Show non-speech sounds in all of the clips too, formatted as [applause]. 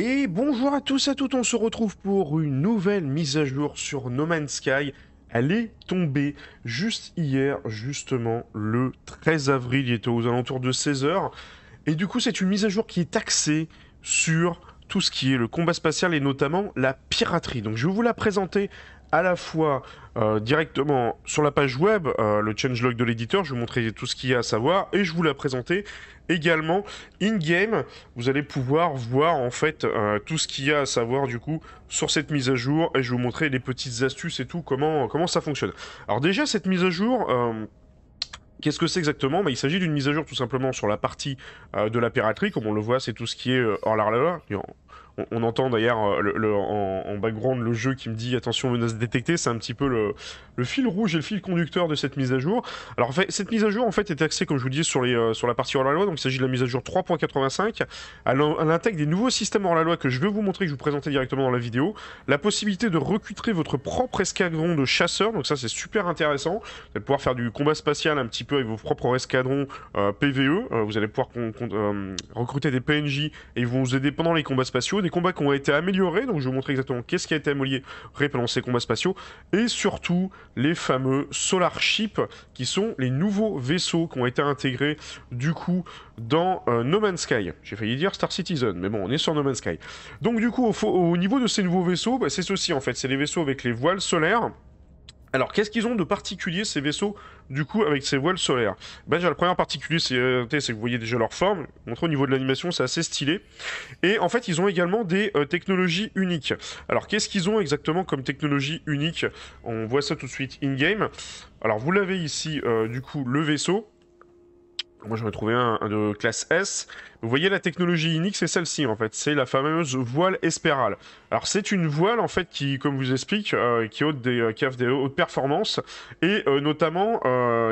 Et bonjour à tous et à toutes, on se retrouve pour une nouvelle mise à jour sur No Man's Sky. Elle est tombée juste hier, justement le 13 avril, il était aux alentours de 16h. Et du coup, c'est une mise à jour qui est axée sur tout ce qui est le combat spatial et notamment la piraterie. Donc je vais vous la présenter à la fois euh, directement sur la page web, euh, le changelog de l'éditeur, je vous montrerai tout ce qu'il y a à savoir et je vous la présenter également in-game. Vous allez pouvoir voir en fait euh, tout ce qu'il y a à savoir du coup sur cette mise à jour et je vais vous montrer les petites astuces et tout, comment, comment ça fonctionne. Alors déjà cette mise à jour... Qu'est-ce que c'est exactement bah, Il s'agit d'une mise à jour tout simplement sur la partie de la piraterie. Comme on le voit, c'est tout ce qui est hors la on, entend d'ailleurs euh, en, background le jeu qui me dit attention menace détectée, c'est un petit peu le, fil rouge et le fil conducteur de cette mise à jour. Alors fait, cette mise à jour en fait est axée comme je vous disais sur, les, euh, sur la partie hors la loi, donc il s'agit de la mise à jour 3.85. Elle, intègre des nouveaux systèmes hors la loi que je vais vous montrer, que je vous présenter directement dans la vidéo. La possibilité de recruter votre propre escadron de chasseurs, donc ça c'est super intéressant. Vous allez pouvoir faire du combat spatial un petit peu avec vos propres escadrons euh, PVE. vous allez pouvoir recruter des PNJ et ils vont vous aider pendant les combats spatiaux les combats qui ont été améliorés, donc je vais vous montrer exactement qu'est-ce qui a été amélioré pendant ces combats spatiaux, et surtout les fameux Solar Ships qui sont les nouveaux vaisseaux qui ont été intégrés du coup dans euh, No Man's Sky. J'ai failli dire Star Citizen, mais bon, on est sur No Man's Sky. Donc du coup, au, niveau de ces nouveaux vaisseaux, bah, c'est ceci en fait, c'est les vaisseaux avec les voiles solaires. Alors, qu'est-ce qu'ils ont de particulier ces vaisseaux du coup avec ces voiles solaires. Ben, la première particularité, euh, c'est que vous voyez déjà leur forme. Montre au niveau de l'animation, c'est assez stylé. Et en fait, ils ont également des euh, technologies uniques. Alors, qu'est-ce qu'ils ont exactement comme technologie unique On voit ça tout de suite in-game. Alors, vous l'avez ici, euh, du coup, le vaisseau. Moi, j'aurais trouvé un, de classe S. Vous voyez, la technologie INIX, c'est celle-ci, en fait. C'est la fameuse voile Espérale. Alors, c'est une voile, en fait, qui, comme vous explique, euh, qui, a des, euh, des hautes performances et euh, notamment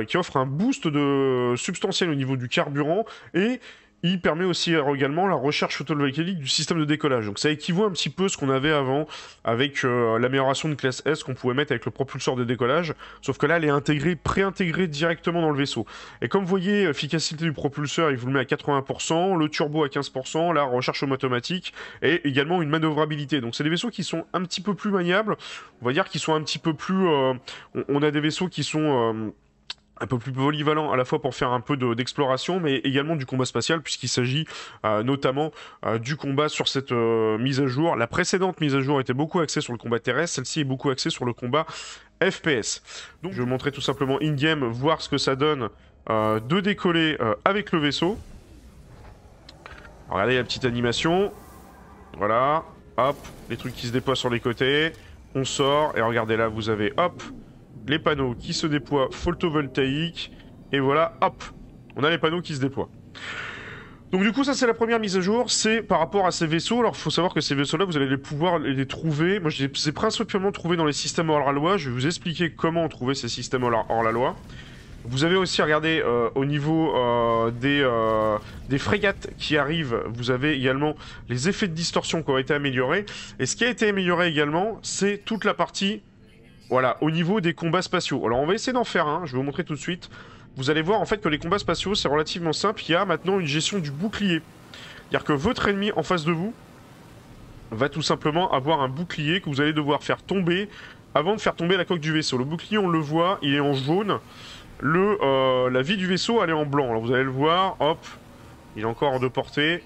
qui offre un boost de... substantiel au niveau du carburant et il permet aussi également la recherche photovoltaïque du système de décollage. Donc ça équivaut un petit peu à ce qu'on avait avant avec euh, l'amélioration de classe S qu'on pouvait mettre avec le propulseur de décollage, sauf que là elle est intégrée, pré-intégrée directement dans le vaisseau. Et comme vous voyez, efficacité du propulseur, il vous le met à 80%, le turbo à 15%, la recherche automatique et également une manœuvrabilité. Donc c'est des vaisseaux qui sont un petit peu plus maniables, on va dire qu'ils sont un petit peu plus... Euh, on, a des vaisseaux qui sont... Euh, un peu plus polyvalent à la fois pour faire un peu d'exploration, mais également du combat spatial, puisqu'il s'agit euh, notamment euh, du combat sur cette euh, mise à jour. La précédente mise à jour était beaucoup axée sur le combat terrestre, celle-ci est beaucoup axée sur le combat FPS. Donc je vais montrer tout simplement in-game, voir ce que ça donne de décoller avec le vaisseau. regardez la petite animation. Voilà, hop, les trucs qui se déploient sur les côtés. On sort, et regardez là, vous avez, hop, les panneaux qui se déploient photovoltaïques, et voilà, hop, on a les panneaux qui se déploient. Donc du coup, ça c'est la première mise à jour, c'est par rapport à ces vaisseaux. Alors, il faut savoir que ces vaisseaux-là, vous allez les pouvoir les trouver. Moi, je les ai principalement trouvés dans les systèmes hors la loi. Je vais vous expliquer comment trouver ces systèmes hors la, loi. Vous avez aussi regardé euh, au niveau euh, des, euh, des, frégates qui arrivent, vous avez également les effets de distorsion qui ont été améliorés. Et ce qui a été amélioré également, c'est toute la partie voilà, au niveau des combats spatiaux. Alors on va essayer d'en faire un, je vais vous montrer tout de suite. Vous allez voir en fait que les combats spatiaux c'est relativement simple, il y a maintenant une gestion du bouclier. C'est-à-dire que votre ennemi en face de vous va tout simplement avoir un bouclier que vous allez devoir faire tomber avant de faire tomber la coque du vaisseau. Le bouclier on le voit, il est en jaune. Le, euh, la vie du vaisseau elle est en blanc. Alors vous allez le voir, hop, il est encore en deux portées.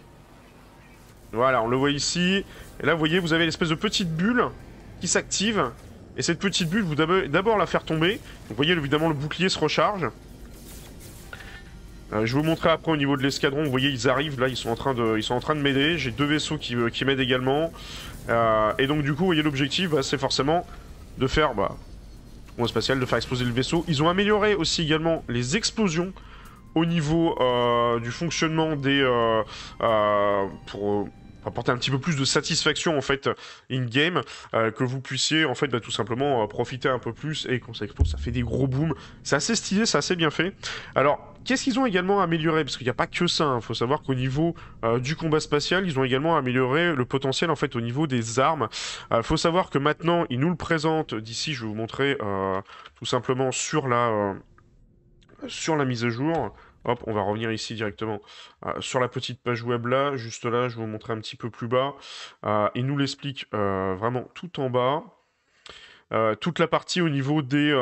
Voilà, on le voit ici. Et là vous voyez vous avez l'espèce de petite bulle qui s'active et cette petite bulle, vous d'abord la faire tomber. vous voyez, évidemment, le bouclier se recharge. Euh, je vais vous montrer après au niveau de l'escadron. Vous voyez, ils arrivent là, ils sont en train de, ils sont en train de m'aider. J'ai deux vaisseaux qui, euh, qui m'aident également. Euh, et donc, du coup, vous voyez, l'objectif, bah, c'est forcément de faire, bah, spatial, de faire exploser le vaisseau. Ils ont amélioré aussi également les explosions au niveau du fonctionnement des. pour apporter un petit peu plus de satisfaction en fait in game euh, que vous puissiez en fait bah, tout simplement euh, profiter un peu plus et qu'on ça ça fait des gros booms c'est assez stylé c'est assez bien fait alors qu'est-ce qu'ils ont également amélioré parce qu'il n'y a pas que ça il hein. faut savoir qu'au niveau euh, du combat spatial ils ont également amélioré le potentiel en fait au niveau des armes Il faut savoir que maintenant ils nous le présentent d'ici je vais vous montrer tout simplement sur la sur la mise à jour Hop, on va revenir ici directement euh, sur la petite page web là, juste là, je vais vous montrer un petit peu plus bas. Euh, il nous l'explique euh, vraiment tout en bas. toute la partie au niveau des,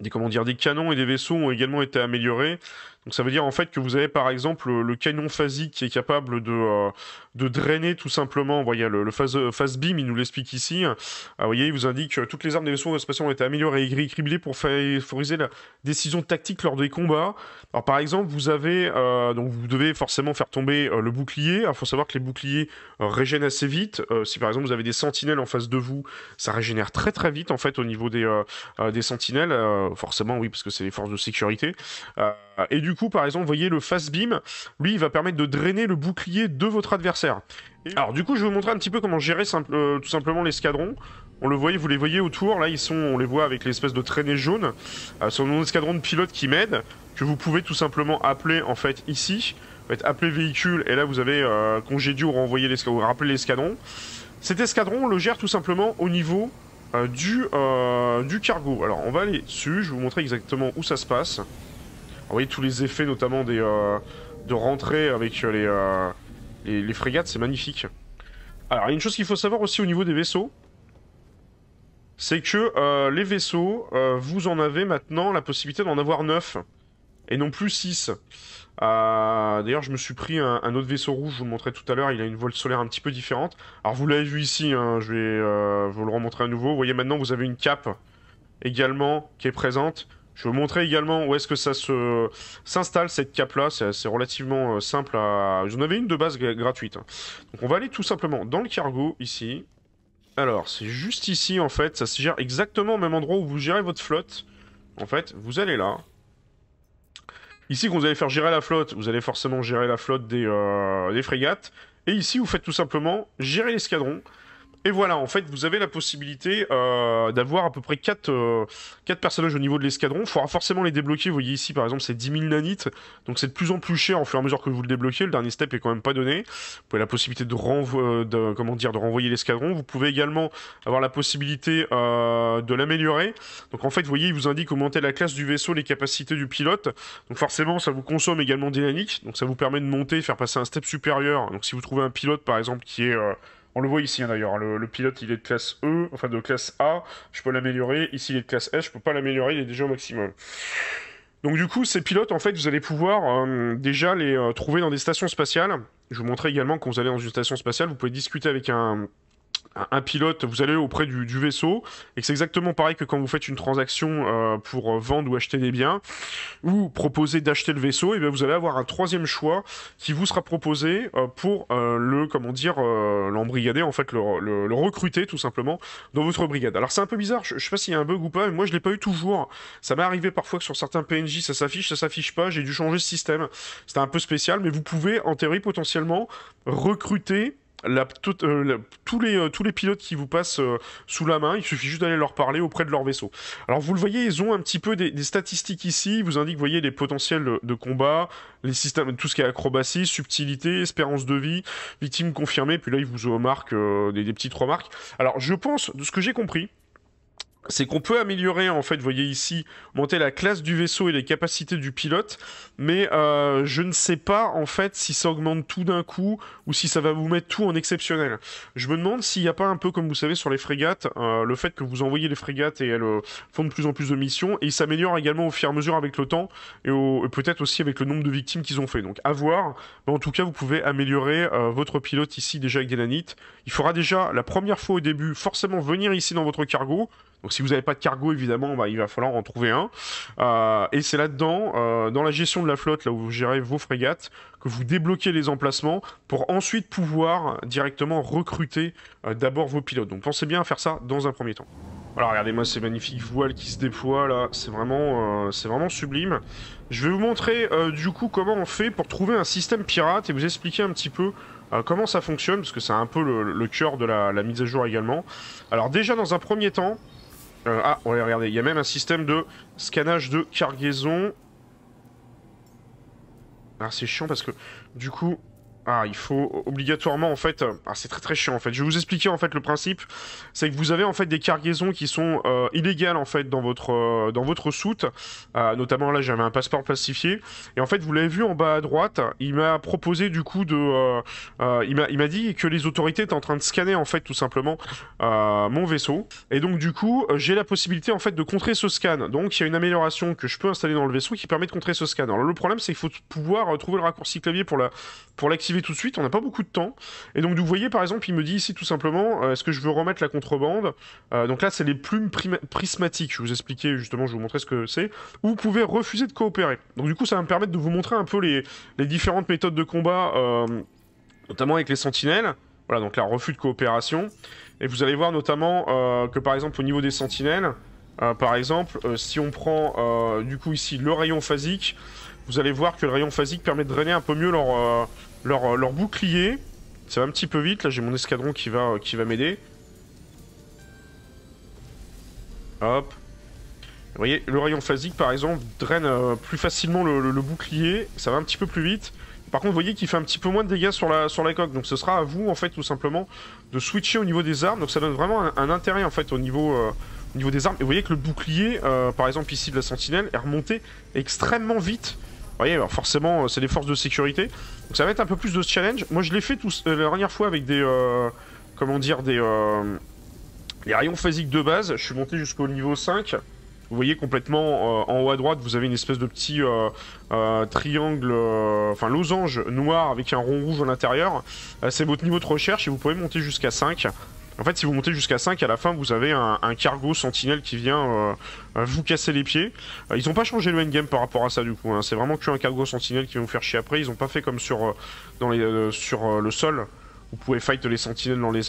des, des canons et des vaisseaux ont également été améliorés. Donc ça veut dire en fait que vous avez par exemple le canon phasique qui est capable de, euh, de drainer tout simplement. voyez, le, phase, beam, il nous l'explique ici. Ah, voyez, il vous indique que toutes les armes des vaisseaux spatiaux ont été améliorées et criblées pour favoriser la décision tactique lors des combats. Alors par exemple, vous avez euh, donc vous devez forcément faire tomber euh, le bouclier. Il ah, faut savoir que les boucliers régènent assez vite. si par exemple vous avez des sentinelles en face de vous, ça régénère très très vite en fait au niveau des, des sentinelles. forcément oui, parce que c'est les forces de sécurité. et du coup, par exemple, voyez le fast beam, lui, il va permettre de drainer le bouclier de votre adversaire. Alors, du coup, je vais vous montrer un petit peu comment gérer euh, tout simplement l'escadron. On le voyait, vous les voyez autour, là, ils sont, on les voit avec l'espèce de traînée jaune. Euh, sont escadron de pilotes qui m'aide, que vous pouvez tout simplement appeler, en fait, ici. Vous faites appeler véhicule, et là, vous avez euh, congédié ou renvoyé l'escadron, rappeler l'escadron. Cet escadron, on le gère tout simplement au niveau euh, du, du cargo. Alors on va aller dessus, je vais vous montrer exactement où ça se passe. Vous voyez tous les effets, notamment euh, de rentrée avec euh, euh, les, frégates, c'est magnifique. Alors, il y a une chose qu'il faut savoir aussi au niveau des vaisseaux. C'est que les vaisseaux, vous en avez maintenant la possibilité d'en avoir 9. Et non plus 6. D'ailleurs, je me suis pris un, autre vaisseau rouge, je vous le montrais tout à l'heure. Il a une voile solaire un petit peu différente. Alors, vous l'avez vu ici, hein, je vais vous le remontrer à nouveau. Vous voyez, maintenant, vous avez une cape également qui est présente. Je vais vous montrer également où est-ce que ça se s'installe cette cape là. C'est relativement euh, simple à. en avais une de base gratuite. Hein. Donc on va aller tout simplement dans le cargo ici. Alors c'est juste ici en fait. Ça se gère exactement au même endroit où vous gérez votre flotte. En fait, vous allez là. Ici, quand vous allez faire gérer la flotte, vous allez forcément gérer la flotte des, euh, des frégates. Et ici, vous faites tout simplement gérer l'escadron. Et voilà, en fait, vous avez la possibilité euh, d'avoir à peu près 4, euh, personnages au niveau de l'escadron. Il faudra forcément les débloquer. Vous voyez ici, par exemple, c'est 10 000 nanites. Donc c'est de plus en plus cher en fur et à mesure que vous le débloquez. Le dernier step est quand même pas donné. Vous avez la possibilité euh, de, comment dire, de renvoyer l'escadron. Vous pouvez également avoir la possibilité de l'améliorer. Donc en fait, vous voyez, il vous indique augmenter la classe du vaisseau, les capacités du pilote. Donc forcément, ça vous consomme également des nanites. Donc ça vous permet de monter, faire passer un step supérieur. Donc si vous trouvez un pilote, par exemple, qui est... On le voit ici hein, d'ailleurs. Hein, le, pilote, il est de classe E, enfin de classe A. Je peux l'améliorer. Ici, il est de classe S. Je peux pas l'améliorer. Il est déjà au maximum. Donc du coup, ces pilotes, en fait, vous allez pouvoir euh, déjà les euh, trouver dans des stations spatiales. Je vous montrais également quand vous allez dans une station spatiale, vous pouvez discuter avec un un pilote, vous allez auprès du, vaisseau, et c'est exactement pareil que quand vous faites une transaction euh, pour euh, vendre ou acheter des biens, ou proposer d'acheter le vaisseau, et bien vous allez avoir un troisième choix qui vous sera proposé euh, pour le, comment dire, l'embrigader, en fait, le, recruter tout simplement dans votre brigade. Alors c'est un peu bizarre, je, ne sais pas s'il y a un bug ou pas, mais moi je l'ai pas eu toujours. Ça m'est arrivé parfois que sur certains PNJ ça s'affiche, ça s'affiche pas, j'ai dû changer ce système. C'était un peu spécial, mais vous pouvez en théorie potentiellement recruter euh, tous, les, euh, tous les pilotes qui vous passent euh, sous la main, il suffit juste d'aller leur parler auprès de leur vaisseau. Alors vous le voyez, ils ont un petit peu des, statistiques ici, ils vous indiquent, voyez, les potentiels de combat, les systèmes, tout ce qui est acrobatie, subtilité, espérance de vie, victime confirmée, puis là ils vous marquent des petites remarques. Alors je pense, de ce que j'ai compris, c'est qu'on peut améliorer, en fait, vous voyez ici, monter la classe du vaisseau et les capacités du pilote, mais euh, je ne sais pas, en fait, si ça augmente tout d'un coup, ou si ça va vous mettre tout en exceptionnel. Je me demande s'il n'y a pas un peu, comme vous savez, sur les frégates, euh, le fait que vous envoyez les frégates et elles euh, font de plus en plus de missions, et ils s'améliorent également au fur et à mesure avec le temps, et, et peut-être aussi avec le nombre de victimes qu'ils ont fait. Donc, à voir, mais en tout cas, vous pouvez améliorer votre pilote ici, déjà avec des nanites. Il faudra déjà, la première fois au début, forcément venir ici dans votre cargo, donc si vous n'avez pas de cargo, évidemment, bah, il va falloir en trouver un. Euh, et c'est là-dedans, euh, dans la gestion de la flotte, là où vous gérez vos frégates, que vous débloquez les emplacements pour ensuite pouvoir directement recruter euh, d'abord vos pilotes. Donc pensez bien à faire ça dans un premier temps. Alors regardez-moi ces magnifiques voiles qui se déploient là, c'est vraiment, c'est vraiment sublime. Je vais vous montrer du coup comment on fait pour trouver un système pirate et vous expliquer un petit peu comment ça fonctionne, parce que c'est un peu le, cœur de la, mise à jour également. Alors déjà dans un premier temps, euh, ah, ouais, regardez, il y a même un système de scannage de cargaison. Ah, c'est chiant parce que, du coup, ah, il faut obligatoirement en fait. Euh, ah, c'est très très chiant en fait. Je vais vous expliquer en fait le principe. C'est que vous avez en fait des cargaisons qui sont euh, illégales en fait dans votre euh, dans votre soute. notamment là, j'avais un passeport plastifié. Et en fait, vous l'avez vu en bas à droite. Il m'a proposé du coup de. il m'a dit que les autorités étaient en train de scanner en fait tout simplement mon vaisseau. Et donc du coup, j'ai la possibilité en fait de contrer ce scan. Donc il y a une amélioration que je peux installer dans le vaisseau qui permet de contrer ce scan. Alors le problème, c'est qu'il faut pouvoir trouver le raccourci clavier pour la pour l'activer tout de suite, on n'a pas beaucoup de temps. Et donc, vous voyez, par exemple, il me dit ici tout simplement, euh, est-ce que je veux remettre la contrebande euh, Donc là, c'est les plumes prismatiques. Je vous expliquer justement, je vous montrer ce que c'est. Vous pouvez refuser de coopérer. Donc du coup, ça va me permettre de vous montrer un peu les, différentes méthodes de combat, euh, notamment avec les sentinelles. Voilà, donc la refus de coopération. Et vous allez voir notamment que, par exemple, au niveau des sentinelles, par exemple, si on prend du coup ici le rayon phasique, vous allez voir que le rayon phasique permet de drainer un peu mieux leur, euh, leur, bouclier. Ça va un petit peu vite, là j'ai mon escadron qui va, euh, qui va m'aider. Hop. Vous voyez, le rayon phasique par exemple draine euh, plus facilement le, bouclier, ça va un petit peu plus vite. Par contre, vous voyez qu'il fait un petit peu moins de dégâts sur la, sur la coque, donc ce sera à vous en fait tout simplement de switcher au niveau des armes, donc ça donne vraiment un, intérêt en fait au niveau, au niveau des armes. Et vous voyez que le bouclier, par exemple ici de la sentinelle, est remonté extrêmement vite. Vous voyez, alors forcément, euh, c'est des forces de sécurité. Donc ça va être un peu plus de challenge. Moi, je l'ai fait euh, la dernière fois avec des... Euh, comment dire Des... rayons physiques de base. Je suis monté jusqu'au niveau 5. Vous voyez complètement en haut à droite, vous avez une espèce de petit triangle, enfin losange noir avec un rond rouge à l'intérieur. c'est votre niveau de recherche et vous pouvez monter jusqu'à 5. En fait, si vous montez jusqu'à 5, à la fin, vous avez un, cargo sentinelle qui vient euh, vous casser les pieds. Euh, ils n'ont pas changé le endgame par rapport à ça, du coup. Hein. C'est vraiment qu'un cargo sentinelle qui va vous faire chier après. Ils n'ont pas fait comme sur, euh, dans les, sur le sol. Vous pouvez fight les sentinelles dans les,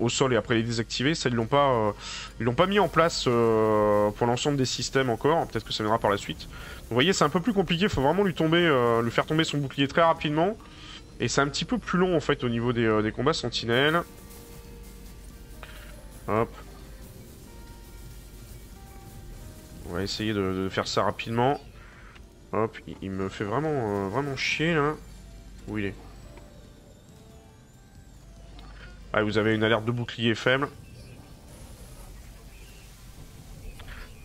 au sol et après les désactiver. Ça, ils l'ont pas, l'ont pas mis en place pour l'ensemble des systèmes encore. Peut-être que ça viendra par la suite. Vous voyez, c'est un peu plus compliqué. Il faut vraiment lui tomber, lui faire tomber son bouclier très rapidement. Et c'est un petit peu plus long en fait au niveau des, des combats sentinelles. Hop. On va essayer de, faire ça rapidement. Hop, il, me fait vraiment, euh, vraiment chier là. Où il est Ah, vous avez une alerte de bouclier faible.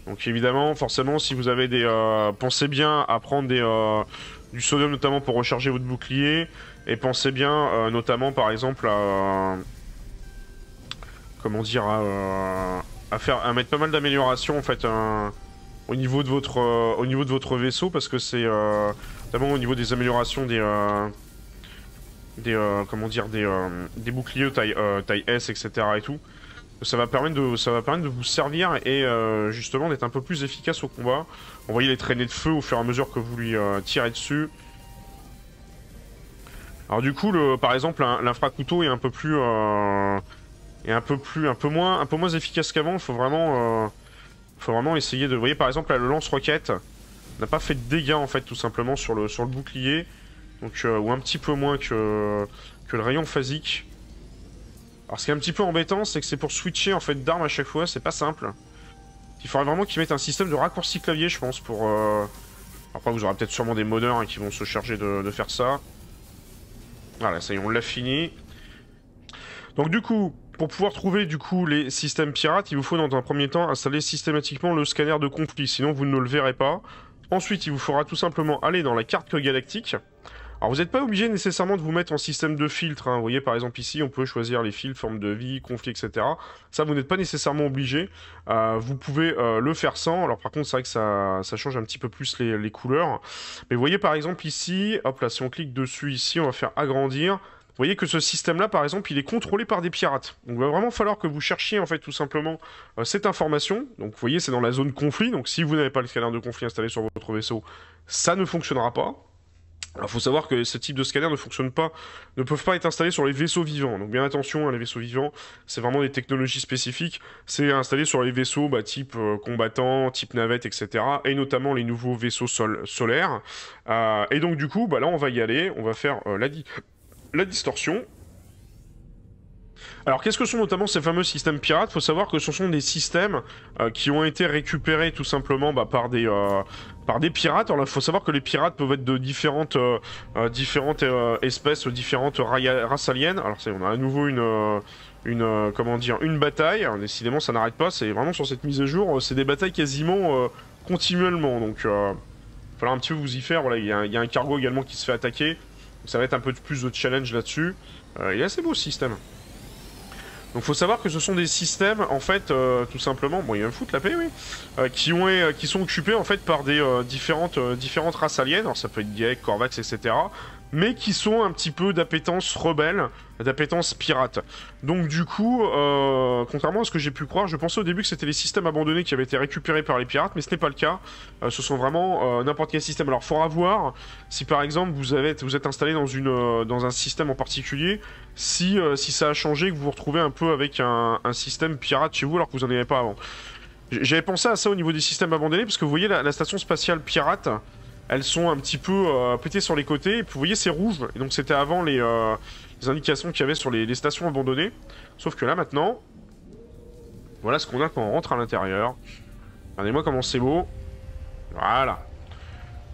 Donc évidemment, forcément, si vous avez des... Euh, pensez bien à prendre des, euh, du sodium notamment pour recharger votre bouclier. Et pensez bien notamment par exemple à comment dire, euh, à, faire, à mettre pas mal d'améliorations en fait hein, au niveau de votre, euh, au niveau de votre vaisseau parce que c'est euh, notamment au niveau des améliorations des, des comment dire, des, boucliers taille, taille S, etc. et tout. Ça va permettre de, ça va permettre de vous servir et justement d'être un peu plus efficace au combat. On voyez les traînées de feu au fur et à mesure que vous lui tirez dessus. Alors du coup, le, par exemple, l'infra-couteau est un peu plus, est un peu plus, un peu moins, un peu moins efficace qu'avant. Il faut vraiment, euh, faut vraiment essayer de. Vous voyez, par exemple, là, le lance-roquette n'a pas fait de dégâts en fait, tout simplement sur le sur le bouclier, donc euh, ou un petit peu moins que que le rayon phasique. Alors, ce qui est un petit peu embêtant, c'est que c'est pour switcher en fait d'armes à chaque fois, c'est pas simple. Il faudrait vraiment qu'ils mettent un système de raccourci clavier, je pense, pour. Euh, après, vous aurez peut-être sûrement des modeurs hein, qui vont se charger de faire ça. Voilà, ça y est, on l'a fini. Donc du coup, pour pouvoir trouver du coup les systèmes pirates, il vous faut dans un premier temps installer systématiquement le scanner de conflit, sinon vous ne le verrez pas. Ensuite, il vous faudra tout simplement aller dans la carte galactique. Alors vous n'êtes pas obligé nécessairement de vous mettre en système de filtre. Hein. Vous voyez par exemple ici, on peut choisir les filtres, forme de vie, conflit, etc. Ça, vous n'êtes pas nécessairement obligé. Euh, vous pouvez euh, le faire sans. Alors par contre, c'est vrai que ça, change un petit peu plus les, les couleurs. Mais vous voyez par exemple ici, hop là, si on clique dessus ici, on va faire agrandir. Vous voyez que ce système-là, par exemple, il est contrôlé par des pirates. Donc, il va vraiment falloir que vous cherchiez, en fait, tout simplement euh, cette information. Donc, vous voyez, c'est dans la zone conflit. Donc, si vous n'avez pas le scanner de conflit installé sur votre vaisseau, ça ne fonctionnera pas. Alors, faut savoir que ce type de scanner ne fonctionne pas, ne peuvent pas être installés sur les vaisseaux vivants. Donc, bien attention, hein, les vaisseaux vivants, c'est vraiment des technologies spécifiques. C'est installé sur les vaisseaux bah, type euh, combattant, type navette, etc. Et notamment les nouveaux vaisseaux solaires. Euh, et donc, du coup, bah, là, on va y aller. On va faire la, la distorsion. Alors qu'est-ce que sont notamment ces fameux systèmes pirates Il Faut savoir que ce sont des systèmes euh, qui ont été récupérés tout simplement bah, par des euh, par des pirates. Alors il faut savoir que les pirates peuvent être de différentes euh, différentes espèces, différentes races aliens. Alors on a à nouveau une une comment dire une bataille. décidément ça n'arrête pas. C'est vraiment sur cette mise à jour, c'est des batailles quasiment continuellement. Donc il falloir un petit peu vous y faire. Voilà, il y, a un cargo également qui se fait attaquer ça va être un peu plus de challenge là-dessus. Euh, il est assez beau ce système. Donc faut savoir que ce sont des systèmes, en fait, euh, tout simplement, bon, il y a un foot, la paix, oui, euh, qui, ont, qui sont occupés, en fait, par des différentes, différentes races aliens, alors ça peut être Gek, Corvax, etc., mais qui sont un petit peu d'appétence rebelle, d'appétence pirate. Donc du coup, euh, contrairement à ce que j'ai pu croire, je pensais au début que c'était les systèmes abandonnés qui avaient été récupérés par les pirates, mais ce n'est pas le cas. Euh, ce sont vraiment euh, n'importe quel système. Alors, faut voir si par exemple vous, avez, vous êtes installé dans, une, dans un système en particulier, si, si ça a changé, que vous vous retrouvez un peu avec un, système pirate chez vous alors que vous n'en avez pas avant. J'avais pensé à ça au niveau des systèmes abandonnés, parce que vous voyez la, la station spatiale pirate, elles sont un petit peu euh, pétées sur les côtés. vous voyez, c'est rouge. Et donc c'était avant les, euh, indications qu'il y avait sur les, stations abandonnées. Sauf que là maintenant, voilà ce qu'on a quand on rentre à l'intérieur. Regardez-moi comment c'est beau. Voilà.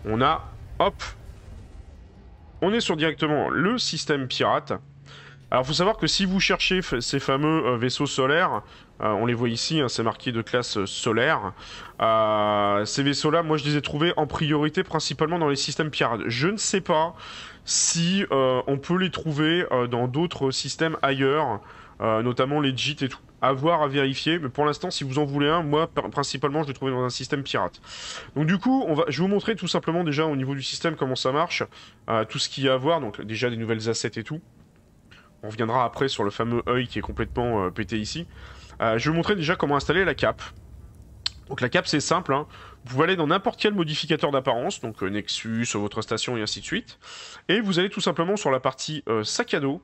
On a, hop, on est sur directement le système pirate. Alors faut savoir que si vous cherchez ces fameux euh, vaisseaux solaires, euh, on les voit ici, hein, c'est marqué de classe euh, solaire. Euh, ces vaisseaux-là, moi je les ai trouvés en priorité principalement dans les systèmes pirates. Je ne sais pas si on peut les trouver dans d'autres systèmes ailleurs, notamment les JIT et tout. À voir, à vérifier, mais pour l'instant, si vous en voulez un, moi principalement je l'ai trouvé dans un système pirate. Donc du coup, je vais vous montrer tout simplement déjà au niveau du système comment ça marche, tout ce qu'il y a à voir, donc déjà des nouvelles assets et tout. On reviendra après sur le fameux œil qui est complètement pété ici. Euh, je vais vous montrer déjà comment installer la cape. Donc la cape c'est simple, hein. vous pouvez aller dans n'importe quel modificateur d'apparence, donc euh, Nexus, euh, votre station et ainsi de suite, et vous allez tout simplement sur la partie sac à dos,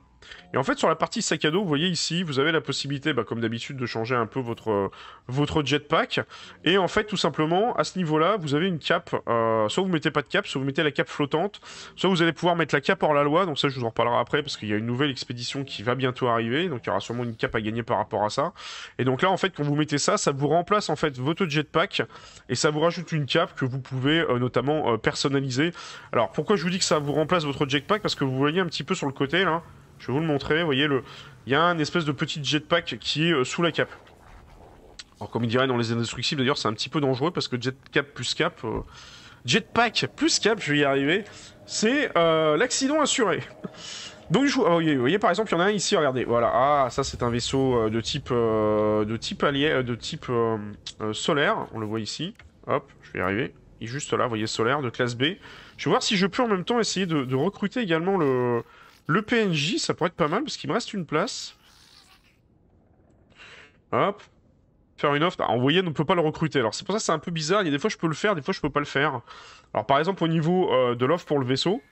et en fait, sur la partie sac à dos, vous voyez ici, vous avez la possibilité, bah, comme d'habitude, de changer un peu votre, euh, votre jetpack. Et en fait, tout simplement, à ce niveau-là, vous avez une cape. Euh, soit vous mettez pas de cape, soit vous mettez la cape flottante. Soit vous allez pouvoir mettre la cape hors la loi. Donc ça, je vous en reparlerai après, parce qu'il y a une nouvelle expédition qui va bientôt arriver. Donc il y aura sûrement une cape à gagner par rapport à ça. Et donc là, en fait, quand vous mettez ça, ça vous remplace en fait votre jetpack. Et ça vous rajoute une cape que vous pouvez euh, notamment personnaliser. Alors pourquoi je vous dis que ça vous remplace votre jetpack Parce que vous voyez un petit peu sur le côté, là je vais vous le montrer, vous voyez, le... il y a un espèce de petit jetpack qui est euh, sous la cape. Alors comme il dirait dans les indestructibles, d'ailleurs c'est un petit peu dangereux parce que jetpack plus cap... Euh, jetpack plus cap, je vais y arriver, c'est euh, l'accident assuré. Donc vous voyez, par exemple, il y en a un ici, regardez, voilà, ah, ça c'est un vaisseau de type, de type allié, de type solaire, on le voit ici, hop, je vais y arriver, il est juste là, vous voyez, solaire, de classe B. Je vais voir si je peux en même temps essayer de recruter également le, le PNJ, ça pourrait être pas mal parce qu'il me reste une place. Hop. Faire une offre. En envoyer, on peut pas le recruter. Alors c'est pour ça que c'est un peu bizarre. Il y a des fois je peux le faire, des fois je peux pas le faire. Alors par exemple au niveau euh, de l'offre pour le vaisseau,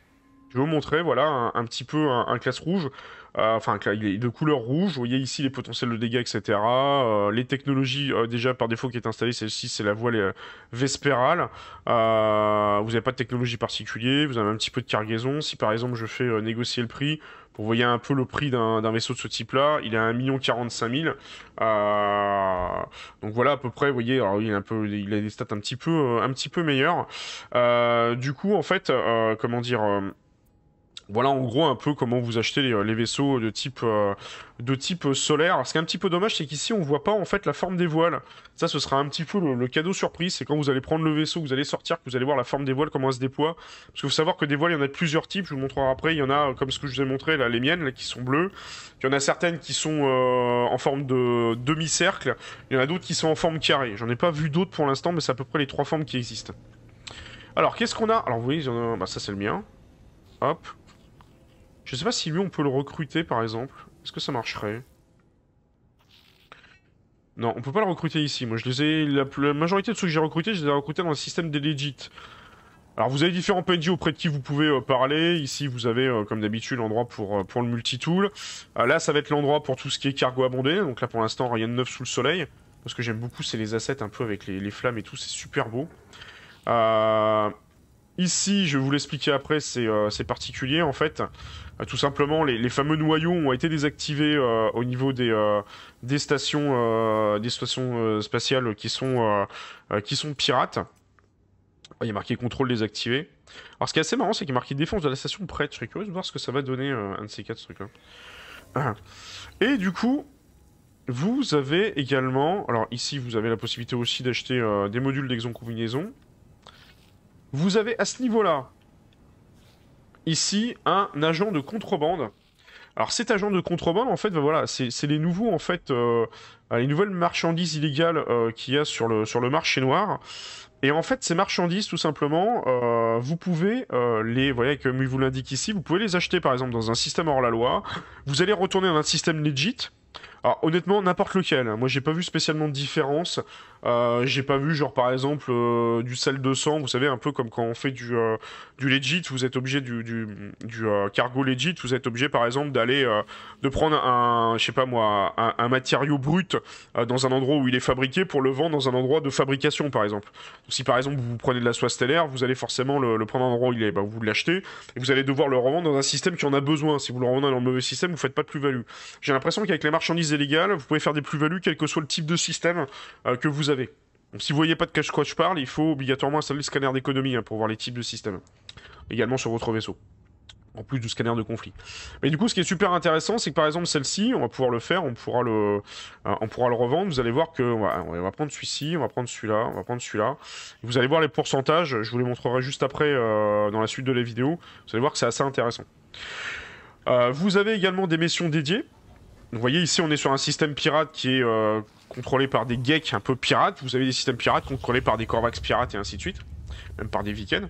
je vais vous montrer, voilà, un, petit peu un classe rouge. Euh, enfin il est de couleur rouge, vous voyez ici les potentiels de dégâts, etc. Euh, les technologies euh, déjà par défaut qui est installée, celle-ci c'est la voile vespérale. vous n'avez pas de technologie particulière, vous avez un petit peu de cargaison. Si par exemple je fais négocier le prix, pour voyez un peu le prix d'un vaisseau de ce type-là, il est à 1 45 000. Euh, donc voilà à peu près, vous voyez, alors il, un peu, il a des stats un petit peu, un petit peu meilleurs. du coup, en fait, comment dire voilà en gros un peu comment vous achetez les, euh, vaisseaux de type, euh, de type euh, solaire. Alors, ce qui est un petit peu dommage, c'est qu'ici on voit pas en fait la forme des voiles. Ça, ce sera un petit peu le, cadeau surprise. C'est quand vous allez prendre le vaisseau, vous allez sortir, que vous allez voir la forme des voiles, comment elle se déploie. Parce qu'il vous savoir que des voiles, il y en a plusieurs types. Je vous montrerai après. Il y en a comme ce que je vous ai montré là, les miennes là, qui sont bleues. Il y en a certaines qui sont en forme de demi-cercle. Il y en a d'autres qui sont en forme carrée. J'en ai pas vu d'autres pour l'instant, mais c'est à peu près les trois formes qui existent. Alors, qu'est-ce qu'on a Alors, vous voyez, y en bah, ça c'est le mien. Hop, je sais pas si lui, on peut le recruter, par exemple. Est-ce que ça marcherait Non, on peut pas le recruter ici. Moi, je les ai... La, majorité de ceux que j'ai recrutés, je les ai recrutés dans le système des legit. Alors, vous avez différents PNJ auprès de qui vous pouvez euh, parler. Ici, vous avez, euh, comme d'habitude, l'endroit pour, euh, pour le multitool. là, ça va être l'endroit pour tout ce qui est cargo abondé. Donc là, pour l'instant, rien de neuf sous le soleil. Parce que j'aime beaucoup, c'est les assets un peu avec les, flammes et tout. C'est super beau. Ici, je vais vous l'expliquer après, c'est particulier en fait. Bah, tout simplement, les, fameux noyaux ont été désactivés euh, au niveau des, stations, euh, des stations euh, spatiales qui sont, qui sont pirates. Il y a marqué contrôle désactivé. Alors ce qui est assez marrant, c'est qu'il y a marqué défense de la station prête. Je serais curieux de voir ce que ça va donner un de ces quatre trucs hein. ah. Et du coup, vous avez également... Alors ici, vous avez la possibilité aussi d'acheter des modules d'exon-combinaison. Vous avez à ce niveau-là ici un agent de contrebande. Alors cet agent de contrebande, en fait, ben voilà, c'est les nouveaux, en fait, euh, les nouvelles marchandises illégales euh, qu'il y a sur le, sur le marché noir. Et en fait, ces marchandises, tout simplement, euh, vous pouvez euh, les, voyez, comme il vous l'indique ici, vous pouvez les acheter, par exemple, dans un système hors la loi. Vous allez retourner dans un système legit. Alors, honnêtement, n'importe lequel. Moi, j'ai pas vu spécialement de différence. Euh, j'ai pas vu, genre, par exemple, euh, du sel de sang, vous savez, un peu comme quand on fait du, euh, du legit, vous êtes obligé du, euh, cargo legit, vous êtes obligé, par exemple, d'aller, de prendre un, je sais pas moi, un, matériau brut dans un endroit où il est fabriqué pour le vendre dans un endroit de fabrication, par exemple. si, par exemple, vous prenez de la soie stellaire, vous allez forcément le, prendre dans un endroit où il est, bah, vous l'achetez, et vous allez devoir le revendre dans un système qui en a besoin. Si vous le revendez dans le mauvais système, vous faites pas de plus-value. J'ai l'impression qu'avec les marchandises vous pouvez faire des plus-values quel que soit le type de système euh, que vous avez. si vous voyez pas de cache quoi je parle, il faut obligatoirement installer le scanner d'économie hein, pour voir les types de systèmes. Également sur votre vaisseau. En plus du scanner de conflit. Mais du coup, ce qui est super intéressant, c'est que par exemple celle-ci, on va pouvoir le faire, on pourra le, euh, on pourra le revendre. Vous allez voir que on va, prendre celui-ci, on va prendre celui-là, on va prendre celui-là. Vous allez voir les pourcentages. Je vous les montrerai juste après euh, dans la suite de la vidéo. Vous allez voir que c'est assez intéressant. vous avez également des missions dédiées. Vous voyez ici on est sur un système pirate qui est euh, contrôlé par des geeks un peu pirates. Vous avez des systèmes pirates contrôlés par des corvax pirates et ainsi de suite. Même par des vikings.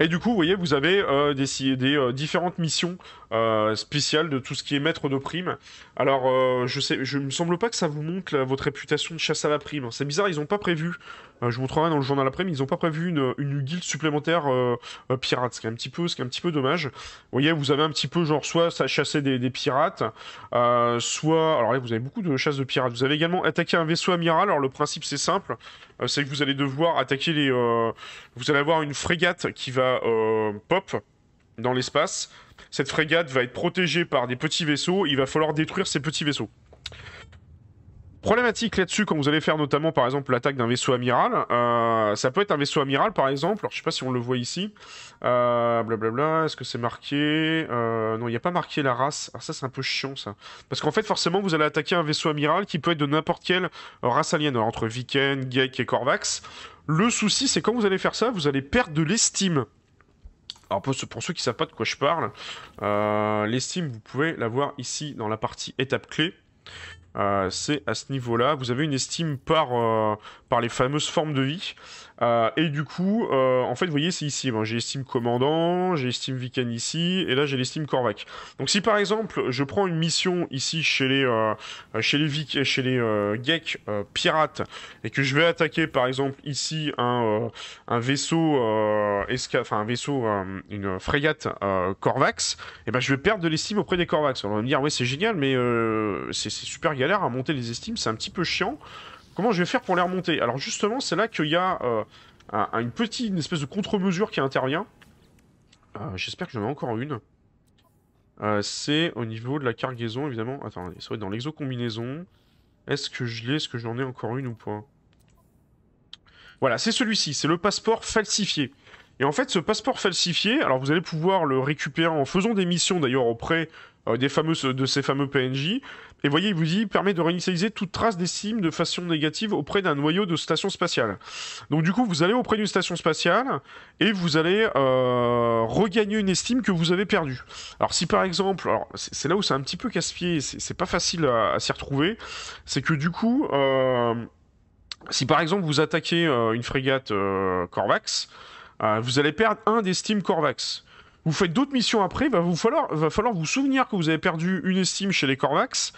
Et du coup, vous voyez, vous avez euh, des, euh, différentes missions euh, spéciales de tout ce qui est maître de prime. Alors, je sais, je me semble pas que ça vous montre votre réputation de chasse à la prime. C'est bizarre, ils ont pas prévu. je vous montrerai dans le journal après, mais ils n'ont pas prévu une, une guilde supplémentaire pirate, ce qui est un petit peu, ce un petit peu dommage. Vous voyez, vous avez un petit peu genre soit ça chasser des, des pirates, soit alors là, vous avez beaucoup de chasse de pirates. Vous avez également attaqué un vaisseau amiral. Alors le principe c'est simple. Euh, c'est que vous allez devoir attaquer les. Euh, vous allez avoir une frégate qui va euh, pop dans l'espace. Cette frégate va être protégée par des petits vaisseaux. Il va falloir détruire ces petits vaisseaux. Problématique là-dessus, quand vous allez faire notamment par exemple l'attaque d'un vaisseau amiral, euh, ça peut être un vaisseau amiral par exemple, alors je sais pas si on le voit ici, euh, blablabla, est-ce que c'est marqué euh, Non, il n'y a pas marqué la race, alors ça c'est un peu chiant ça. Parce qu'en fait forcément vous allez attaquer un vaisseau amiral qui peut être de n'importe quelle race alien, entre Viken, Gek et Corvax. Le souci c'est quand vous allez faire ça, vous allez perdre de l'estime. Alors pour, ceux qui savent pas de quoi je parle, euh, l'estime vous pouvez la voir ici dans la partie étape clé. Euh, c'est à ce niveau-là. Vous avez une estime par, euh, par les fameuses formes de vie. Euh, et du coup, en fait, vous voyez, c'est ici. j'ai l'estime commandant, j'ai l'estime Vican ici, et là, j'ai l'estime Corvac. Donc, si par exemple, je prends une mission ici chez les, chez les, chez les geeks pirates, et que je vais attaquer par exemple ici un, un vaisseau, enfin, un vaisseau, une frégate Corvax, et eh ben, je vais perdre de l'estime auprès des Corvax. On va me dire, ouais, c'est génial, mais c'est super galère à monter les estimes, c'est un petit peu chiant. Comment je vais faire pour les remonter Alors justement, c'est là qu'il y a euh, une petite espèce de contre-mesure qui intervient. Euh, j'espère que j'en ai encore une. Euh, c'est au niveau de la cargaison, évidemment. Attends, ça dans l'exocombinaison. Est-ce que je l'ai Est-ce que j'en ai encore une ou pas Voilà, c'est celui-ci. C'est le passeport falsifié. Et en fait, ce passeport falsifié, alors vous allez pouvoir le récupérer en faisant des missions d'ailleurs auprès des fameux, de ces fameux PNJ. Et voyez, il vous y permet de réinitialiser toute trace d'estime de façon négative auprès d'un noyau de station spatiale. Donc du coup, vous allez auprès d'une station spatiale et vous allez euh, regagner une estime que vous avez perdue. Alors si par exemple, c'est là où c'est un petit peu casse-pied, c'est pas facile à, s'y retrouver, c'est que du coup, euh, si par exemple vous attaquez euh, une frégate Corvax, vous allez perdre un des Corvax vous faites d'autres missions après, va falloir, va falloir vous souvenir que vous avez perdu une estime chez les Corvax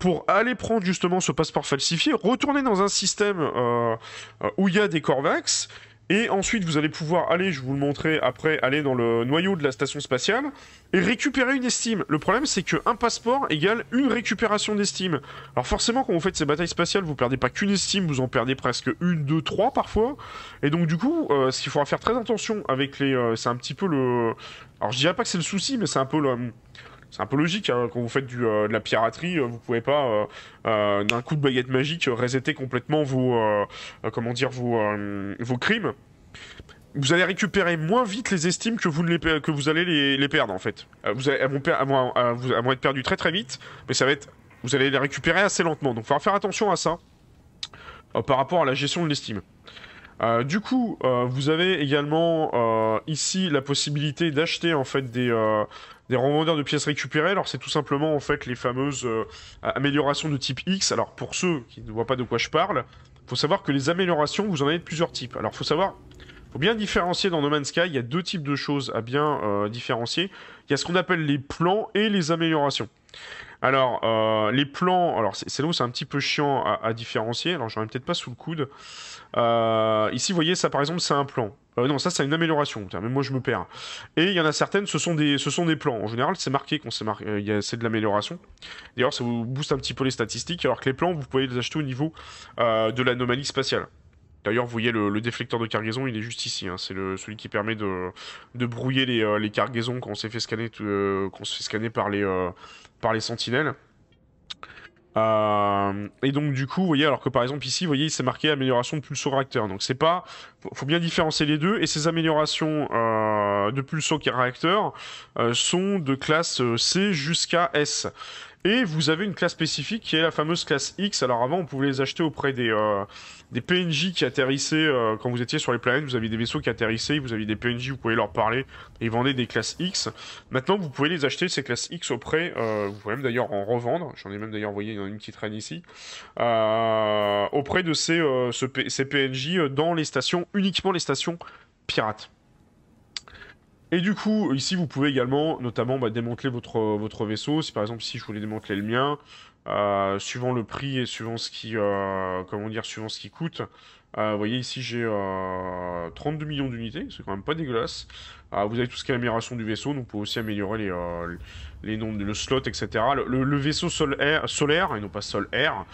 pour aller prendre justement ce passeport falsifié, retourner dans un système euh, euh, où il y a des Corvax et ensuite, vous allez pouvoir aller, je vous le montrer après, aller dans le noyau de la station spatiale et récupérer une estime. Le problème, c'est qu'un passeport égale une récupération d'estime. Alors forcément, quand vous faites ces batailles spatiales, vous perdez pas qu'une estime, vous en perdez presque une, deux, trois parfois. Et donc du coup, euh, ce qu'il faudra faire très attention avec les... Euh, c'est un petit peu le... Alors je dirais pas que c'est le souci, mais c'est un peu le c'est un peu logique. Hein, quand vous faites euh, de la piraterie, euh, vous pouvez pas euh, d'un coup de baguette magique resetter complètement vos comment dire vos, vos crimes vous allez récupérer moins vite les estimes que vous, les, que vous allez les, perdre en fait. vous allez, elles, vont, être perdues très très vite, mais ça va être, vous allez les récupérer assez lentement. Donc il faut faire attention à ça par rapport à la gestion de l'estime. Euh, du coup, euh, vous avez également euh, ici la possibilité d'acheter en fait des, des revendeurs de pièces récupérées. Alors c'est tout simplement en fait les fameuses améliorations de type X. Alors pour ceux qui ne voient pas de quoi je parle, faut savoir que les améliorations, vous en avez plusieurs types. Alors faut savoir, faut bien différencier dans No Man's Sky, il y a deux types de choses à bien différencier. Il y a ce qu'on appelle les plans et les améliorations. Alors, euh, les plans, alors c'est là où c'est un petit peu chiant à, différencier, alors j'en ai peut-être pas sous le coude. Euh, ici, vous voyez, ça par exemple, c'est un plan. Euh, non, ça c'est une amélioration, mais moi je me perds. Et il y en a certaines, ce sont des, ce sont des plans. En général, c'est marqué qu'on y marqué, c'est de l'amélioration. D'ailleurs, ça vous booste un petit peu les statistiques, alors que les plans, vous pouvez les acheter au niveau de l'anomalie spatiale. D'ailleurs, vous voyez le, déflecteur de cargaison, il est juste ici. Hein. C'est celui qui permet de, brouiller euh, les, cargaisons quand on s'est fait scanner, euh, euh, par, les, sentinelles. et donc du coup, vous voyez, alors que par exemple ici, vous voyez, il s'est marqué amélioration de pulso-réacteur. Donc c'est pas, faut bien différencier les deux. Et ces améliorations de pulso-réacteur sont de classe C jusqu'à S. Et vous avez une classe spécifique qui est la fameuse classe X. Alors avant, vous pouvait les acheter auprès des, euh, PNJ qui atterrissaient euh, quand vous étiez sur les planètes. Vous aviez des vaisseaux qui atterrissaient, vous aviez des PNJ, vous pouviez leur parler et vendre des classes X. Maintenant, vous pouvez les acheter, ces classes X auprès. Euh, vous pouvez même d'ailleurs en revendre. J'en ai même d'ailleurs envoyé une petite traîne ici. auprès de ces PNJ dans les stations, uniquement les stations pirates. Et du coup, ici, vous pouvez également, notamment, bah, démanteler votre, votre vaisseau. Si par exemple, si je voulais démanteler le mien, euh, suivant le prix et suivant ce qui, euh, comment dire, suivant ce qui coûte. Euh, vous voyez ici, j'ai 32 millions d'unités, c'est quand même pas dégueulasse. vous avez tout ce qui est amélioration du vaisseau, donc vous pouvez aussi améliorer les, les le slot, etc. Le, vaisseau solaire, solaire, et non pas solaire,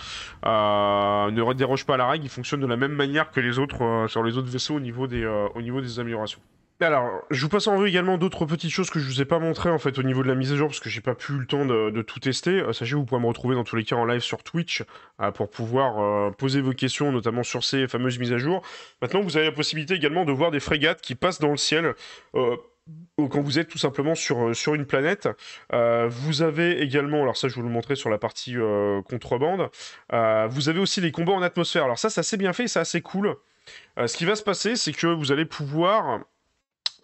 ne déroge pas la règle, il fonctionne de la même manière que les autres sur les autres vaisseaux au niveau des, au niveau des améliorations. Alors, je vous passe en revue également d'autres petites choses que je ne vous ai pas montrées en fait au niveau de la mise à jour parce que j'ai pas pu le temps de, tout tester. Euh, sachez vous pouvez me retrouver dans tous les cas en live sur Twitch euh, pour pouvoir euh, poser vos questions, notamment sur ces fameuses mises à jour. Maintenant, vous avez la possibilité également de voir des frégates qui passent dans le ciel quand vous êtes tout simplement sur, sur une planète. vous avez également, alors ça je vous le montrais sur la partie contrebande, vous avez aussi les combats en atmosphère. Alors ça, c'est assez bien fait, c'est assez cool. ce qui va se passer, c'est que vous allez pouvoir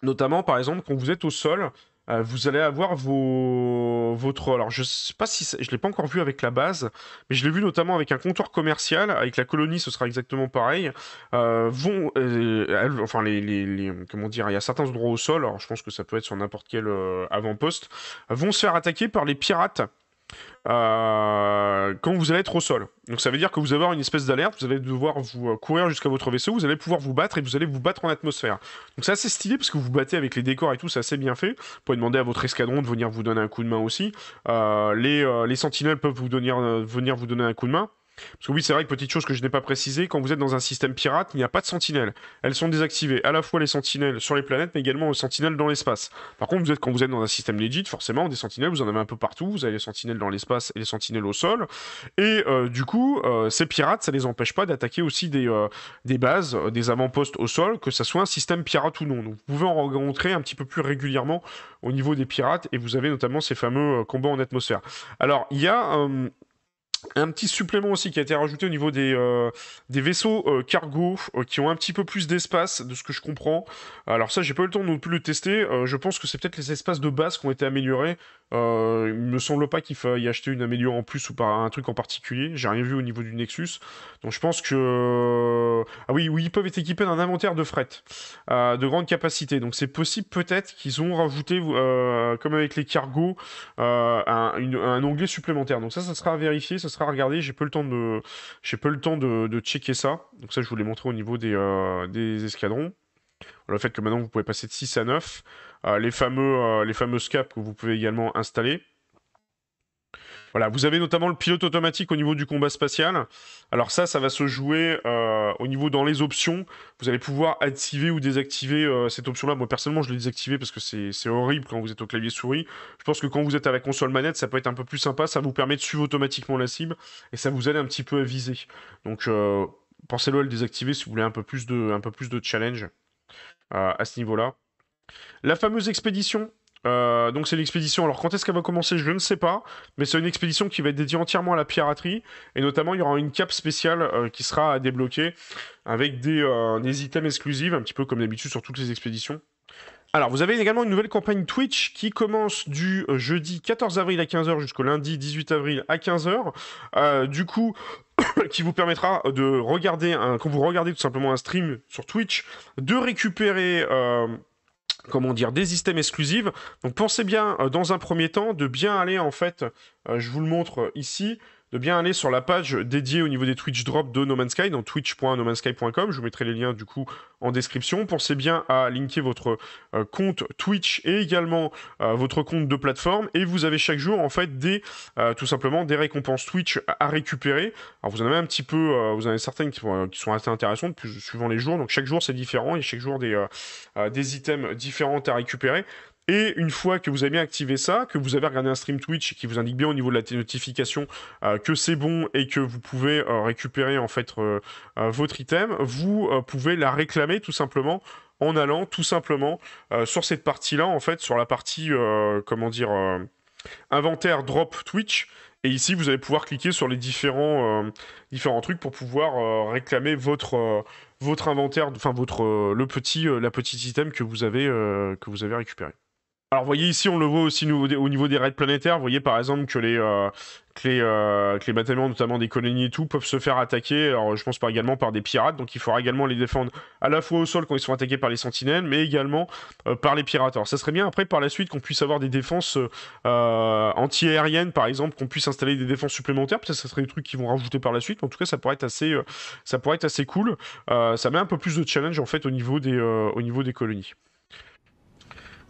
Notamment, par exemple, quand vous êtes au sol, euh, vous allez avoir vos... votre... Alors, je sais pas si... Je l'ai pas encore vu avec la base, mais je l'ai vu notamment avec un comptoir commercial. Avec la colonie, ce sera exactement pareil. Euh, vont... Euh, enfin, les, les, Comment dire Il y a certains endroits au sol, alors je pense que ça peut être sur n'importe quel avant-poste, vont se faire attaquer par les pirates euh, quand vous allez être au sol. Donc ça veut dire que vous allez avoir une espèce d'alerte, vous allez devoir vous euh, courir jusqu'à votre vaisseau, vous allez pouvoir vous battre et vous allez vous battre en atmosphère. Donc c'est assez stylé parce que vous battez avec les décors et tout, c'est assez bien fait. Vous pouvez demander à votre escadron de venir vous donner un coup de main aussi. Euh, les, les sentinelles peuvent vous donner, venir vous donner un coup de main. Parce que oui, c'est vrai que petite chose que je n'ai pas précisé, quand vous êtes dans un système pirate, il n'y a pas de sentinelles. Elles sont désactivées, à la fois les sentinelles sur les planètes, mais également les sentinelles dans l'espace. Par contre, quand vous êtes dans un système legit, forcément, des sentinelles, vous en avez un peu partout. Vous avez les sentinelles dans l'espace et les sentinelles au sol. Et euh, du coup, euh, ces pirates, ça ne les empêche pas d'attaquer aussi des, euh, des bases, des avant-postes au sol, que ça soit un système pirate ou non. Donc vous pouvez en rencontrer un petit peu plus régulièrement au niveau des pirates, et vous avez notamment ces fameux combats en atmosphère. Alors, il y a un petit supplément aussi qui a été rajouté au niveau des, euh, des vaisseaux euh, cargo euh, qui ont un petit peu plus d'espace, de ce que je comprends. Alors ça, j'ai pas eu le temps non plus de le tester. je pense que c'est peut-être les espaces de base qui ont été améliorés. il me semble pas qu'il faille acheter une amélioration en plus ou par un truc en particulier. J'ai rien vu au niveau du Nexus. Donc je pense que... Ah oui, oui, ils peuvent être équipés d'un inventaire de fret de grande capacité. Donc c'est possible peut-être qu'ils ont rajouté, comme avec les cargos, un, un, onglet supplémentaire. Donc ça, ça sera à vérifier ce sera regardé. J'ai peu le temps de, j'ai peu le temps de, checker ça. Donc ça, je vous l'ai montré au niveau des, euh, des escadrons. Le fait que maintenant vous pouvez passer de 6 à 9, euh, les, fameux, euh, les fameuses caps que vous pouvez également installer. Voilà, vous avez notamment le pilote automatique au niveau du combat spatial. Alors ça, ça va se jouer euh, au niveau dans les options. Vous allez pouvoir activer ou désactiver euh, cette option-là. Moi, personnellement, je l'ai désactivée parce que c'est horrible quand vous êtes au clavier souris. Je pense que quand vous êtes à la console manette, ça peut être un peu plus sympa. Ça vous permet de suivre automatiquement la cible et ça vous aide un petit peu à viser. Donc, euh, pensez-le à le désactiver si vous voulez un peu plus de, un peu plus de challenge à ce niveau-là. La fameuse expédition, euh, donc c'est l'expédition. Alors quand est-ce qu'elle va commencer, je ne sais pas, mais c'est une expédition qui va être dédiée entièrement à la piraterie et notamment il y aura une cape spéciale euh, qui sera à débloquer avec euh, des, items exclusifs, un petit peu comme d'habitude sur toutes les expéditions. Alors, vous avez également une nouvelle campagne Twitch qui commence du jeudi 14 avril à 15h jusqu'au lundi 18 avril à 15h. du coup, [coughs] qui vous permettra de regarder, quand vous regardez tout simplement un stream sur Twitch, de récupérer comment dire, des systèmes exclusifs. Donc pensez bien, euh, dans un premier temps, de bien aller, en fait, euh, je vous le montre ici, de bien aller sur la page dédiée au niveau des Twitch Drops de No Man's Sky, dans twitch.nomansky.com. Je vous mettrai les liens du coup en description. Pensez bien à linker votre euh, compte Twitch et également euh, votre compte de plateforme. Et vous avez chaque jour en fait des euh, tout simplement des récompenses Twitch à, récupérer. Alors vous en avez un petit peu, vous en avez certaines qui, sont assez intéressantes suivant les jours. Donc chaque jour c'est différent et chaque jour des, des items différents à récupérer. Et une fois que vous avez bien activé ça, que vous avez regardé un stream Twitch qui vous indique bien au niveau de la notification euh, que c'est bon et que vous pouvez euh, récupérer en fait euh, votre item, vous pouvez la réclamer tout simplement en allant tout simplement sur cette partie-là, en fait, sur la partie, comment dire, inventaire drop Twitch. Et ici, vous allez pouvoir cliquer sur les différents, différents trucs pour pouvoir réclamer votre, votre inventaire, enfin votre, le petit, la petite item que vous avez, que vous avez récupéré. Alors, vous voyez ici, on le voit aussi au niveau des raids planétaires. Vous voyez par exemple que les, euh, les, bâtiments, euh, notamment des colonies et tout, peuvent se faire attaquer. Alors, je pense pas également par des pirates. Donc, il faudra également les défendre à la fois au sol quand ils sont attaqués par les sentinelles, mais également euh, par les pirates. Alors, ça serait bien après, par la suite, qu'on puisse avoir des défenses anti-aériennes, par exemple, qu'on puisse installer des défenses supplémentaires. Peut-être que ça serait des trucs qui vont rajouter par la suite. en tout cas, ça pourrait être assez, ça pourrait être assez cool. ça met un peu plus de challenge en fait au niveau des, au niveau des colonies.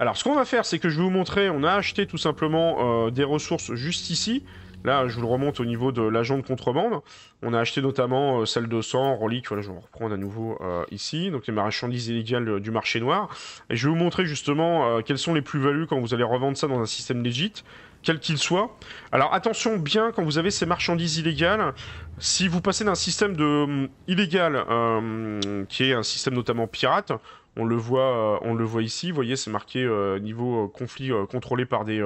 Alors, ce qu'on va faire, c'est que je vais vous montrer, on a acheté tout simplement euh, des ressources juste ici. Là, je vous le remonte au niveau de l'agent de contrebande. On a acheté notamment celle euh, de sang, relique, voilà, je vais reprendre à nouveau euh, ici. Donc les marchandises illégales du marché noir. Et je vais vous montrer justement quelles sont les plus-values quand vous allez revendre ça dans un système legit quel qu'il soit. Alors attention bien quand vous avez ces marchandises illégales, si vous passez d'un système de hum, illégal qui est un système notamment pirate, on le voit, euh, on le voit ici. Vous voyez, c'est marqué euh, niveau euh, conflit contrôlé par des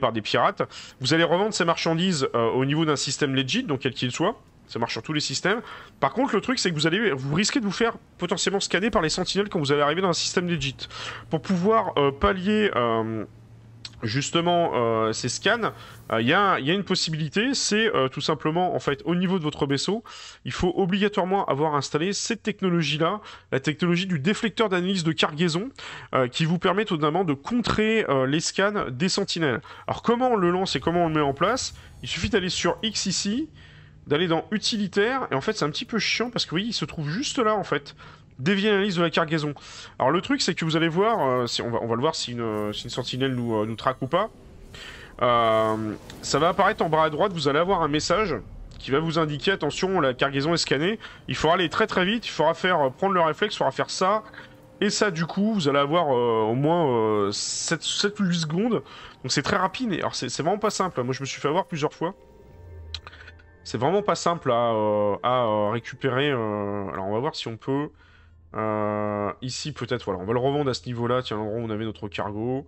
par des pirates. Vous allez revendre ces marchandises au niveau d'un système legit, donc quel qu'il soit. Ça marche sur tous les systèmes. Par contre, le truc, c'est que vous allez, vous risquez de vous faire potentiellement scanner par les sentinelles quand vous allez arriver dans un système legit. Pour pouvoir pallier justement euh, ces scans, euh, il y, a une possibilité, c'est euh, tout simplement en fait au niveau de votre vaisseau, il faut obligatoirement avoir installé cette technologie-là, la technologie du déflecteur d'analyse de cargaison, qui vous permet tout de contrer les scans des sentinelles. Alors comment on le lance et comment on le met en place Il suffit d'aller sur X ici, d'aller dans utilitaire, et en fait c'est un petit peu chiant parce que oui, il se trouve juste là en fait dévier l'analyse de la cargaison. Alors le truc, c'est que vous allez voir, euh, on, va, le voir si une, sentinelle euh, nous, traque ou pas. Euh, ça va apparaître en bas à droite, vous allez avoir un message qui va vous indiquer, attention, la cargaison est scannée, il faudra aller très très vite, il faudra faire prendre le réflexe, il faudra faire ça, et ça du coup, vous allez avoir au moins 7, 7, ou 8 secondes, donc c'est très rapide, alors c'est vraiment pas simple, moi je me suis fait avoir plusieurs fois. C'est vraiment pas simple à récupérer, alors on va voir si on peut... Euh, ici, peut-être, voilà, on va le revendre à ce niveau-là. Tiens, l'endroit où on avait notre cargo.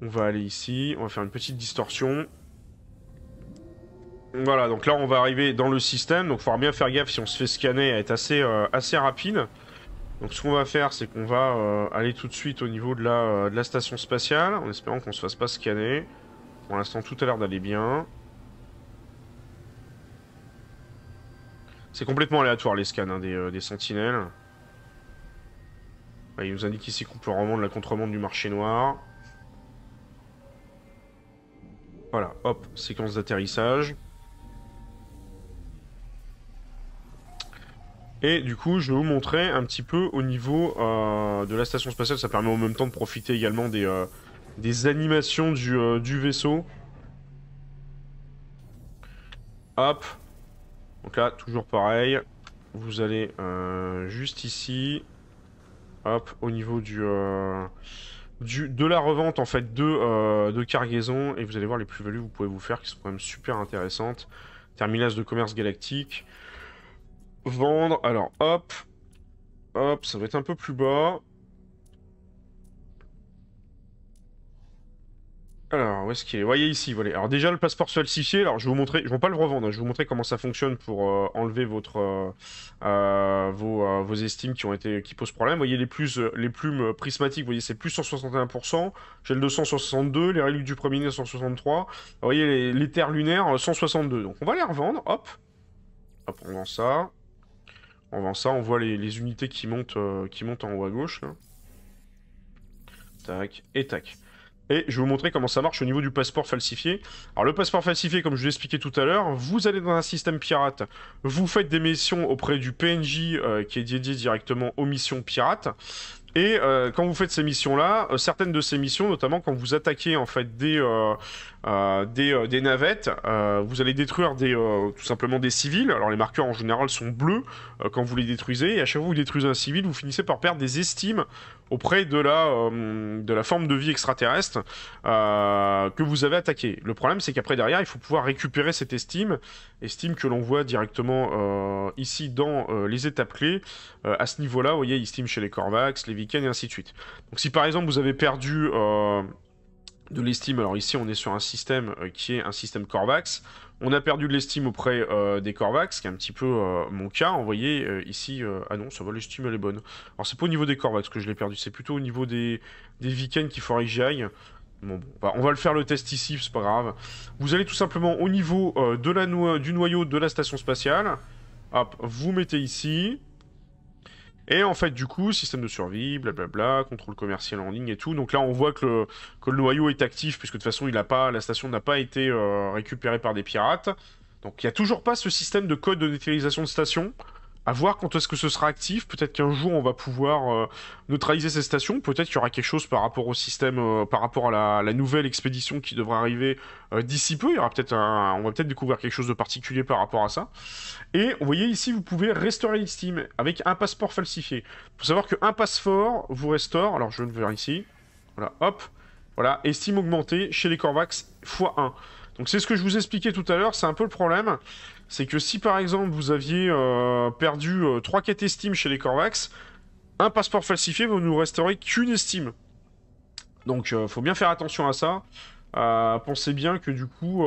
On va aller ici, on va faire une petite distorsion. Voilà, donc là, on va arriver dans le système. Donc, il faudra bien faire gaffe si on se fait scanner à être assez, euh, assez rapide. Donc, ce qu'on va faire, c'est qu'on va euh, aller tout de suite au niveau de la, station spatiale, en espérant qu'on se fasse pas scanner. Pour l'instant, tout a l'air d'aller bien. C'est complètement aléatoire les scans hein, des sentinelles. Bah, il nous indique ici qu'on peut revendre la contrebande du marché noir. Voilà, hop, séquence d'atterrissage. Et du coup, je vais vous montrer un petit peu au niveau euh, de la station spatiale. Ça permet en même temps de profiter également des, euh, des animations du, euh, du, vaisseau. Hop. Donc là, toujours pareil. Vous allez juste ici. Hop, au niveau du, euh, du, de la revente en fait de, euh, de cargaison, et vous allez voir les plus-values que vous pouvez vous faire qui sont quand même super intéressantes. Terminage de commerce galactique. Vendre, alors hop, hop, ça va être un peu plus bas. Alors, où est-ce qu'il est, Vous Voyez ici, voilà. Alors déjà, le passeport falsifié, alors je vais vous montrer, je ne vais pas le revendre, hein. je vais vous montrer comment ça fonctionne pour euh, enlever votre, euh, euh, vos, estimes qui, ont été, qui posent problème. Vous voyez les, plus, les plumes prismatiques, vous voyez, c'est plus 161%, j'ai le 262, les reliques du premier nez 163, vous voyez les, terres lunaires 162. Donc on va les revendre, hop. Hop, on vend ça. On vend ça, on voit les, unités qui montent, qui montent en haut à gauche. Hein. Tac, et tac. Et je vais vous montrer comment ça marche au niveau du passeport falsifié. Alors le passeport falsifié, comme je vous l'expliquais tout à l'heure, vous allez dans un système pirate, vous faites des missions auprès du PNJ euh, qui est dédié directement aux missions pirates. Et euh, quand vous faites ces missions-là, euh, certaines de ces missions, notamment quand vous attaquez en fait des, euh, euh, des, navettes, euh, vous allez détruire des, tout simplement des civils. Alors les marqueurs en général sont bleus quand vous les détruisez, et à chaque fois que vous détruisez un civil, vous finissez par perdre des estimes auprès de la, de la forme de vie extraterrestre que vous avez attaqué. Le problème c'est qu'après derrière, il faut pouvoir récupérer cette estime, estime que l'on voit directement ici dans les étapes clés. à ce niveau-là, vous voyez, estime chez les Corvax, les Vikings et ainsi de suite. Donc si par exemple vous avez perdu de l'estime. Alors ici, on est sur un système euh, qui est un système Corvax. On a perdu de l'estime auprès euh, des Corvax, qui est un petit peu euh, mon cas. Vous voyez ici, ah non, ça va, l'estime elle est bonne. Alors c'est pas au niveau des Corvax que je l'ai perdu, c'est plutôt au niveau des, des week-ends qu'il faudrait que j'aille. Bon, bon bah, on va le faire le test ici, c'est pas grave. Vous allez tout simplement au niveau de la du noyau de la station spatiale. Hop, vous mettez ici. Et en fait, du coup, système de survie, blablabla, contrôle commercial en ligne et tout. Donc là, on voit que le, que le noyau est actif, puisque de toute façon, il a pas, la station n'a pas été euh, récupérée par des pirates. Donc il n'y a toujours pas ce système de code de neutralisation de station à voir quand est-ce que ce sera actif. Peut-être qu'un jour on va pouvoir euh, neutraliser ces stations. Peut-être qu'il y aura quelque chose par rapport au système, euh, par rapport à la, nouvelle expédition qui devrait arriver euh, d'ici peu. Il y aura peut-être on va peut-être découvrir quelque chose de particulier par rapport à ça. Et vous voyez ici, vous pouvez restaurer l'estime, avec un passeport falsifié. Il faut savoir qu'un passeport vous restaure. Alors je vais le faire ici. Voilà, hop. Voilà, estime augmentée chez les Corvax x1. Donc c'est ce que je vous expliquais tout à l'heure, c'est un peu le problème. C'est que si par exemple vous aviez euh, perdu euh, trois 3 quêtes estime chez les Corvax, un passeport falsifié, vous ne nous resterait qu'une estime. Donc il euh, faut bien faire attention à ça. pensez bien que du coup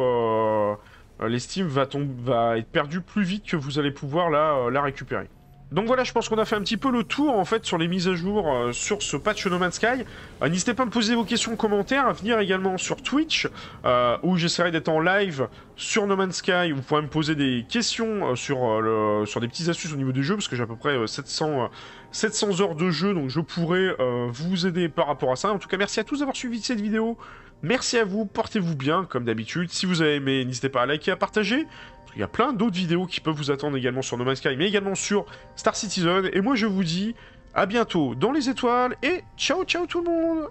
l'estime va, va, être perdue plus vite que vous allez pouvoir la récupérer. Donc voilà, je pense qu'on a fait un petit peu le tour en fait sur les mises à jour euh, sur ce patch No Man's Sky. Euh, n'hésitez pas à me poser vos questions en commentaire, à venir également sur Twitch euh, où j'essaierai d'être en live sur No Man's Sky. vous pourrez me poser des questions sur, sur des petites astuces au niveau du jeu parce que j'ai à peu près 700, 700 heures de jeu donc je pourrais vous aider par rapport à ça. En tout cas, merci à tous d'avoir suivi cette vidéo. Merci à vous, portez-vous bien comme d'habitude. Si vous avez aimé, n'hésitez pas à liker, à partager. Il y a plein d'autres vidéos qui peuvent vous attendre également sur No Man's Sky, mais également sur Star Citizen. Et moi, je vous dis à bientôt dans les étoiles et ciao, ciao tout le monde